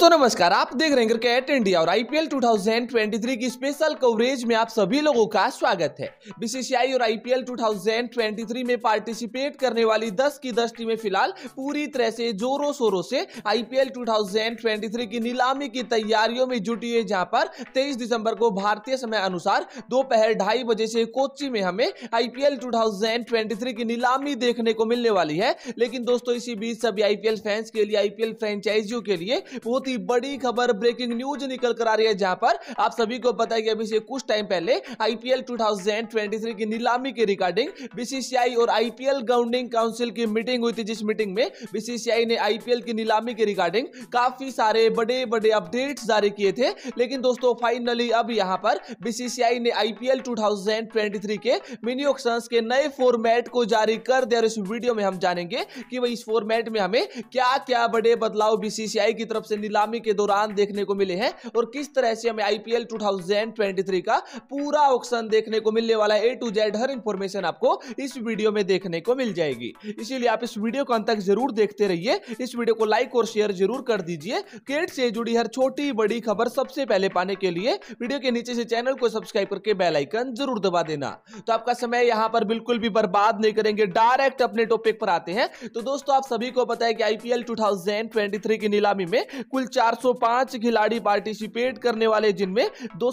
दोस्तों नमस्कार आप देख रहे हैं क्रिकेट इंडिया और आईपीएल 2023 की स्पेशल कवरेज में आप सभी लोगों का स्वागत है बीसीसीआई और आईपीएल 2023 में पार्टिसिपेट करने वाली 10 की 10 टीमें फिलहाल पूरी तरह से जोरों शोरों से आईपीएल 2023 की नीलामी की तैयारियों में जुटी है जहां पर 23 दिसंबर को भारतीय समय अनुसार दोपहर ढाई बजे से कोची में हमें आईपीएल टू की नीलामी देखने को मिलने वाली है लेकिन दोस्तों इसी बीच सभी आईपीएल फैंस के लिए आईपीएल फ्रेंचाइजियों के लिए बहुत ही बड़ी खबर ब्रेकिंग न्यूज निकल कर आ रही है जहां पर आप सभी को पता है कि अभी से कुछ टाइम पहले आईपीएल 2023 की नीलामी के रिगार्डिंग बीसीसीआई और आईपीएल ग्राउंडिंग काउंसिल की मीटिंग हुई थी जिस मीटिंग में बीसीसीआई ने आईपीएल की नीलामी के रिगार्डिंग काफी सारे बड़े बड़े अपडेट जारी किए थे लेकिन दोस्तों फाइनली अब यहां पर बीसीसीआई ने आईपीएल 2023 के मिनी ऑक्शंस के नए फॉर्मेट को जारी कर दिया और इस वीडियो में हम जानेंगे कि वह इस फॉर्मेट में हमें क्या क्या बड़े बदलाव बीसीसीआई की तरफ से नीलामी नीलामी के दौरान देखने को मिले हैं और किस तरह से हमें आईपीएल 2023 का पूरा ऑप्शन देखने को मिलने वाला है ए टू जेड हर इंफॉर्मेशन आपको इस वीडियो में देखने को मिल जाएगी इसीलिए आप इस वीडियो को अंत तक जरूर देखते रहिए इस वीडियो को लाइक और शेयर जरूर कर दीजिए क्रिकेट से जुड़ी हर छोटी बड़ी खबर सबसे पहले पाने के लिए वीडियो के नीचे से चैनल को सब्सक्राइब करके बेल आइकन जरूर दबा देना तो आपका समय यहां पर बिल्कुल भी बर्बाद नहीं करेंगे डायरेक्ट अपने टॉपिक पर आते हैं तो दोस्तों आप सभी को पता है कि आईपीएल 2023 की नीलामी में कुल 405 खिलाड़ी पार्टिसिपेट करने वाले जिनमें दो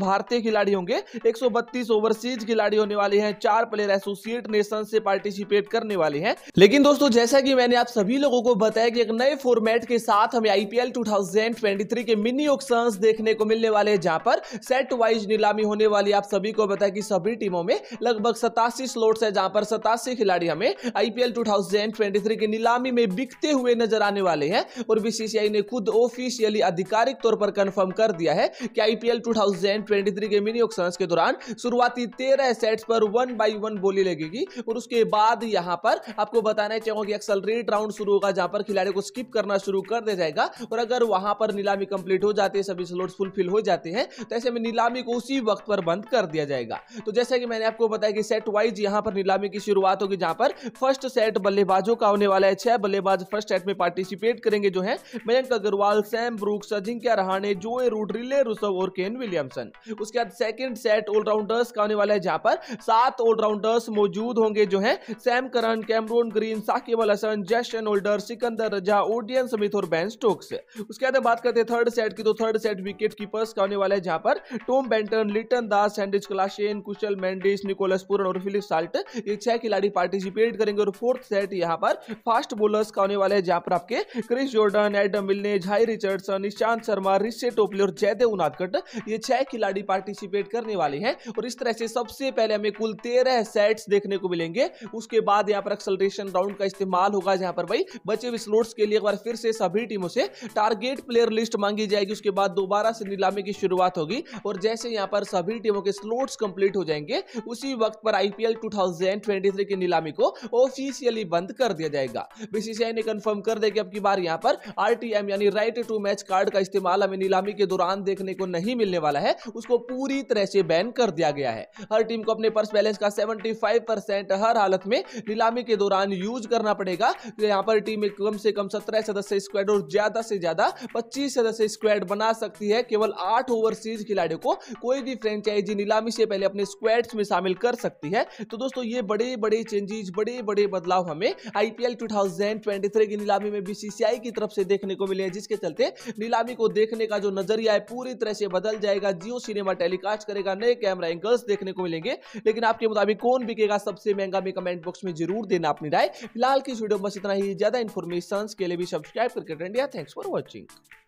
भारतीय खिलाड़ी होंगे 132 ओवरसीज खिलाड़ी होने वाले हैं चार प्लेयर एसोसिएट नेशन से पार्टिसिपेट करने वाले हैं लेकिन दोस्तों जैसा कि मैंने आप सभी लोगों को बताया कि एक नए फॉर्मेट के साथ हमें आईपीएल टू के मिनी ऑक्शंस देखने को मिलने वाले हैं जहां पर सेट वाइज नीलामी होने वाली आप सभी को बताया कि सभी टीमों में लगभग सतासी स्लोट है जहां पर सतासी खिलाड़ी हमें आईपीएल टू की नीलामी में बिकते हुए नजर आने वाले हैं और बीसीसीआई ने खुद खुद ऑफिशियली आधिकारिक तौर पर कंफर्म कर दिया है कि आईपीएल 2023 के मिनी ऑक्शन के दौरान शुरुआती तेरह सेट्स पर वन बाई वन बोली लगेगी और उसके बाद यहां पर आपको बताना चाहूंगा कि एक्सलरेट राउंड शुरू होगा जहां पर खिलाड़ी को स्किप करना शुरू कर दिया जाएगा और अगर वहां पर नीलामी कंप्लीट हो जाती है सभी स्लोट फुलफिल हो जाते हैं तो ऐसे में नीलामी को उसी वक्त पर बंद कर दिया जाएगा तो जैसा कि मैंने आपको बताया कि सेट वाइज यहां पर नीलामी की शुरुआत होगी जहां पर फर्स्ट सेट बल्लेबाजों का होने वाला है छह बल्लेबाज फर्स्ट सेट में पार्टिसिपेट करेंगे जो है Mayank Agarwal Sam Brooks Ajinkya Rahane Joe Root Rilee Rossouw और केन विलियमसन उसके बाद सेकंड सेट ऑलराउंडर्स का होने वाला है जहां पर सात ऑलराउंडर्स मौजूद होंगे जो है Sam Curran Cameron Green Shakib Al Hasan Jason Holder Sikandar Raza Odean Smith और बैन स्टोक्स उसके बाद बात करते हैं थर्ड सेट की तो थर्ड सेट विकेट कीपर्स का होने वाला है जहां पर टॉम बेंटन लिटन दास सैंडिज Klaasen Kusal Mendis Nicholas Pooran और फिलिप साल्ट ये छह खिलाड़ी पार्टिसिपेट करेंगे और फोर्थ सेट यहां पर फास्ट बॉलर्स का होने वाला है जहां पर आपके क्रिस जॉर्डन एडम विलने ने Jhye Richardson Ishant Sharma Reece Topley और जयदेव उनादकट ये छह खिलाड़ी पार्टिसिपेट करने वाले हैं और इस तरह से सबसे पहले हमें कुल तेरह सेट्स देखने को मिलेंगे उसके बाद यहाँ पर एक्सल्ट्रेशन राउंड का इस्तेमाल होगा जहाँ पर भाई बचे हुए स्लोट्स के लिए एक बार फिर से सभी टीमों से टारगेट प्लेयर लिस्ट मांगी जाएगी उसके बाद दोबारा से नीलामी की शुरुआत होगी और जैसे यहाँ पर सभी टीमों के स्लोट्स कंप्लीट हो जाएंगे उसी वक्त पर आईपीएल 2023 की नीलामी को ऑफिशियली बंद कर दिया जाएगा बीसीसीआई ने कंफर्म कर दिया कि अब की बार यहाँ पर आरटीएम यानी राइट टू मैच कार्ड का इस्तेमाल हमें नीलामी के दौरान देखने को नहीं मिलने वाला है उसको पूरी तरह से बैन कर दिया गया है हर टीम को अपने पर्स बैलेंस का 75 परसेंट हर हालत में नीलामी के दौरान यूज करना पड़ेगा यहाँ पर टीम में कम से कम सत्रह सदस्य स्क्वाड और ज्यादा से ज्यादा पच्चीस सदस्य स्क्वाड बना सकती है केवल आठ ओवरसीज खिलाड़ियों को कोई भी फ्रेंचाइजी नीलामी से पहले अपने स्क्वाड में शामिल कर सकती है तो दोस्तों ये बड़े बड़े चेंजेस बड़े बड़े बदलाव हमें आईपीएल 2023 की नीलामी में बीसीसीआई की तरफ से देखने को मिले हैं जिसके चलते नीलामी को देखने का जो नजरिया है पूरी तरह से बदल जाएगा जियो सिनेमा टेलीकास्ट करेगा नए कैमरा एंगल्स देखने को मिलेंगे लेकिन आपके मुताबिक कौन बिकेगा सबसे महंगा में कमेंट बॉक्स में जरूर देना अपनी राय फिलहाल की इस वीडियो में बस इतना ही ज्यादा इन्फॉर्मेशन के लिए भी सब्सक्राइब करके इंडिया थैंक्स फॉर वॉचिंग